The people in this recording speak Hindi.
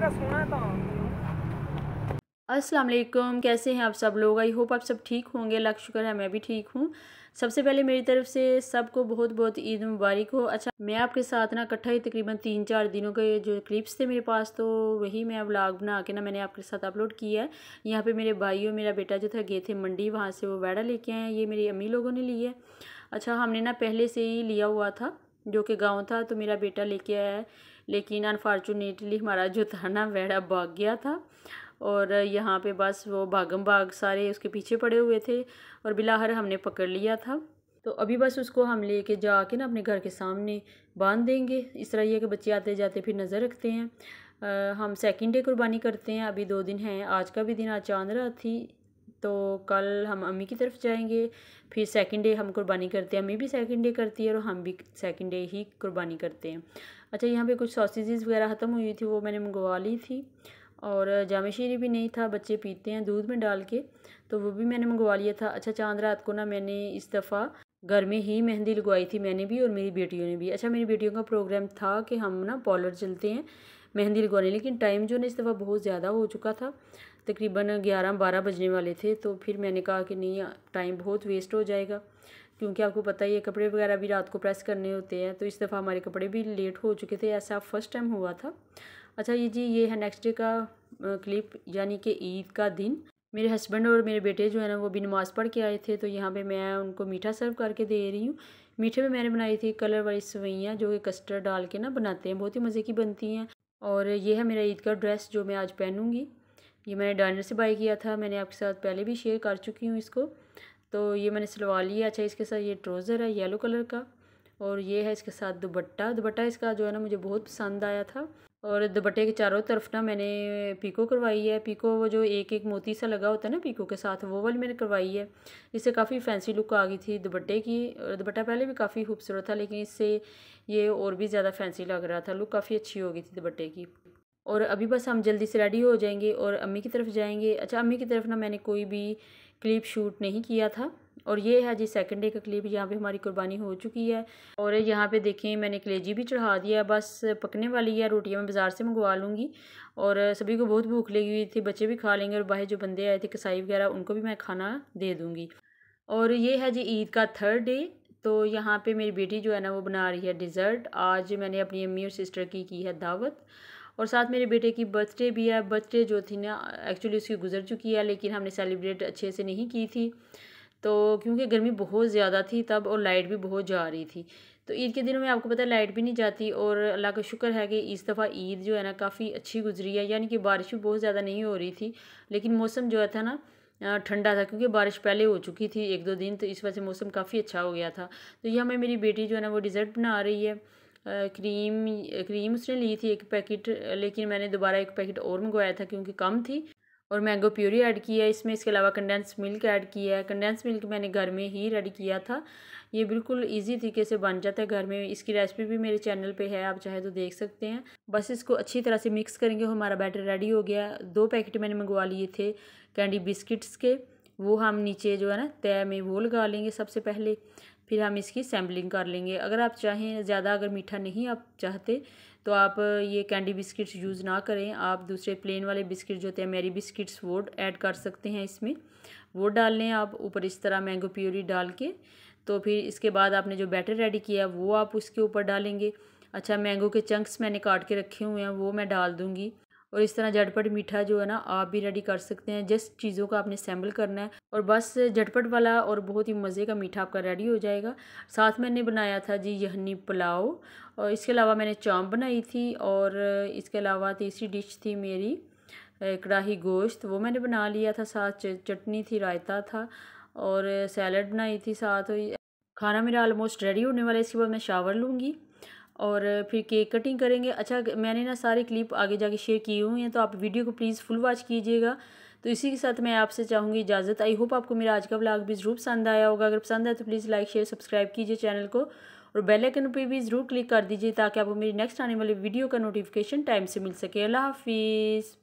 तो हाँ। अस्सलाम वालेकुम कैसे हैं आप सब लोग आई होप आप सब ठीक होंगे लग शुक्र है मैं भी ठीक हूँ सबसे पहले मेरी तरफ से सबको बहुत बहुत ईद मुबारक हो अच्छा मैं आपके साथ ना इकट्ठा ही तकरीबन तीन चार दिनों के जो क्लिप्स थे मेरे पास तो वही मैं व्लॉग बना के ना मैंने आपके साथ अपलोड किया है यहाँ पे मेरे भाई और मेरा बेटा जो था गए थे मंडी वहाँ से वो बैड़ा लेके आए ये मेरी अम्मी लोगों ने लिया है अच्छा हमने ना पहले से ही लिया हुआ था जो कि गाँव था तो मेरा बेटा लेके आया है लेकिन अनफॉर्चुनेटली हमारा जो था ना वेड़ा भाग गया था और यहाँ पे बस वो भागम भाग सारे उसके पीछे पड़े हुए थे और बिलाहर हमने पकड़ लिया था तो अभी बस उसको हम ले कर जा के ना अपने घर के सामने बांध देंगे इस तरह ये कि बच्चे आते जाते फिर नज़र रखते हैं आ, हम सेकंड डे कुर्बानी करते हैं अभी दो दिन हैं आज का भी दिन आज चांद रात थी तो कल हम अम्मी की तरफ जाएंगे फिर सेकंड डे हम कुर्बानी करते हैं अम्मी भी सेकंड डे करती है और हम भी सेकंड डे ही कुर्बानी करते हैं अच्छा यहाँ पे कुछ सॉसेज़ वगैरह ख़त्म हुई थी वो मैंने मंगवा ली थी और जाम शेरी भी नहीं था बच्चे पीते हैं दूध में डाल के तो वो भी मैंने मंगवा लिया था अच्छा चांद रात को ना मैंने इस दफ़ा घर में ही मेहंदी लगवाई थी मैंने भी और मेरी बेटियों ने भी अच्छा मेरी बेटियों का प्रोग्राम था कि हम ना पॉलर चलते हैं मेहंदी लगवाने लेकिन टाइम जो ना इस दफ़ा बहुत ज़्यादा हो चुका था तकरीबन ग्यारह बारह बजने वाले थे तो फिर मैंने कहा कि नहीं टाइम बहुत वेस्ट हो जाएगा क्योंकि आपको पता ही है कपड़े वगैरह भी रात को प्रेस करने होते हैं तो इस दफ़ा हमारे कपड़े भी लेट हो चुके थे ऐसा फर्स्ट टाइम हुआ था अच्छा ये जी ये है नेक्स्ट डे का क्लिप यानी कि ईद का दिन मेरे हस्बैंड और मेरे बेटे जो है ना वो भी नमाज़ पढ़ के आए थे तो यहाँ पे मैं उनको मीठा सर्व करके दे रही हूँ मीठे में मैंने बनाई थी कलर वाली सवैयाँ जो कि कस्टर्ड डाल के ना बनाते हैं बहुत ही मज़े की बनती हैं और ये है मेरा ईद का ड्रेस जो मैं आज पहनूँगी ये मैंने डाइनर से बाई किया था मैंने आपके साथ पहले भी शेयर कर चुकी हूँ इसको तो ये मैंने सिलवा लिया अच्छा इसके साथ ये ट्रोज़र है येलो कलर का और ये है इसके साथ दुबट्टा दुबट्टा इसका जो है ना मुझे बहुत पसंद आया था और दुपट्टे के चारों तरफ ना मैंने पीको करवाई है पीको वो जो एक एक मोती सा लगा होता है ना पीको के साथ वो वाली मैंने करवाई है इससे काफ़ी फैंसी लुक आ गई थी दुपट्टे की और दुपट्टा पहले भी काफ़ी खूबसूरत था लेकिन इससे ये और भी ज़्यादा फैंसी लग रहा था लुक काफ़ी अच्छी हो गई थी दुपट्टे की और अभी बस हम जल्दी से रेडी हो जाएंगे और अम्मी की तरफ जाएंगे अच्छा अम्मी की तरफ ना मैंने कोई भी क्लिप शूट नहीं किया था और ये है जी सेकंड डे का क्लिप यहाँ पे हमारी कुर्बानी हो चुकी है और यहाँ पे देखें मैंने कलेजी भी चढ़ा दिया बस पकने वाली है रोटियाँ मैं बाज़ार से मंगवा लूँगी और सभी को बहुत भूख लगी हुई थी बच्चे भी खा लेंगे और बाहर जो बंदे आए थे कसाई वगैरह उनको भी मैं खाना दे दूँगी और ये है जी ईद का थर्ड डे तो यहाँ पर मेरी बेटी जो है ना वो बना रही है डिज़र्ट आज मैंने अपनी अम्मी और सिस्टर की की है दावत और साथ मेरे बेटे की बर्थडे भी है बर्थडे जो थी ना एक्चुअली उसकी गुजर चुकी है लेकिन हमने सेलिब्रेट अच्छे से नहीं की थी तो क्योंकि गर्मी बहुत ज़्यादा थी तब और लाइट भी बहुत जा रही थी तो ईद के दिनों में आपको पता है लाइट भी नहीं जाती और अल्लाह का शुक्र है कि इस दफ़ा ईद जो है ना काफ़ी अच्छी गुजरी है यानी कि बारिश भी बहुत ज़्यादा नहीं हो रही थी लेकिन मौसम जो है था ना ठंडा था क्योंकि बारिश पहले हो चुकी थी एक दो दिन तो इस वजह से मौसम काफ़ी अच्छा हो गया था तो यह हमें मेरी बेटी जो है ना वो डिज़र्ट बना रही है क्रीम क्रीम उसने ली थी एक पैकेट लेकिन मैंने दोबारा एक पैकेट और मंगवाया था क्योंकि कम थी और मैंगो प्यूरी ऐड की है इसमें इसके अलावा कंडेंस मिल्क ऐड किया है कंडेंस मिल्क मैंने घर में ही रेड किया था ये बिल्कुल इजी तरीके से बन जाता है घर में इसकी रेसिपी भी मेरे चैनल पे है आप चाहे तो देख सकते हैं बस इसको अच्छी तरह से मिक्स करेंगे हमारा बैटर रेडी हो गया दो पैकेट मैंने मंगवा लिए थे कैंडी बिस्किट्स के वो हम नीचे जो है ना तय में वो लगा लेंगे सबसे पहले फिर हम इसकी सैम्पलिंग कर लेंगे अगर आप चाहें ज़्यादा अगर मीठा नहीं आप चाहते तो आप ये कैंडी बिस्किट्स यूज़ ना करें आप दूसरे प्लेन वाले बिस्किट जो होते हैं मेरी बिस्किट्स वो ऐड कर सकते हैं इसमें वो डाल लें आप ऊपर इस तरह मैंगो प्योरी डाल के तो फिर इसके बाद आपने जो बैटर रेडी किया वो आप उसके ऊपर डालेंगे अच्छा मैंगो के चंक्स मैंने काट के रखे हुए हैं वो मैं डाल दूँगी और इस तरह झटपट मीठा जो है ना आप भी रेडी कर सकते हैं जिस चीज़ों का आपने सैम्बल करना है और बस झटपट वाला और बहुत ही मज़े का मीठा आपका रेडी हो जाएगा साथ मैंने बनाया था जी यहनी पुलाव और इसके अलावा मैंने चाम बनाई थी और इसके अलावा तीसरी डिश थी मेरी कड़ाही गोश्त वो मैंने बना लिया था साथ चटनी थी रायता था और सैलड बनाई थी साथ खाना मेरा आलमोस्ट रेडी होने वाला है इसके बाद मैं शावर लूँगी और फिर केक कटिंग करेंगे अच्छा मैंने ना सारी क्लिप आगे जाके शेयर किए हुए हैं तो आप वीडियो को प्लीज़ फुल वॉच कीजिएगा तो इसी के साथ मैं आपसे चाहूँगी इजाज़त आई होप आपको मेरा आज का ब्लॉग भी ज़रूर पसंद आया होगा अगर पसंद आए तो प्लीज़ लाइक शेयर सब्सक्राइब कीजिए चैनल को और बेल आइकन पे भी ज़रूर क्लिक कर दीजिए ताकि आपको मेरी नेक्स्ट आने वाली वीडियो का नोटिफिकेशन टाइम से मिल सके अल्लाह हाफिज़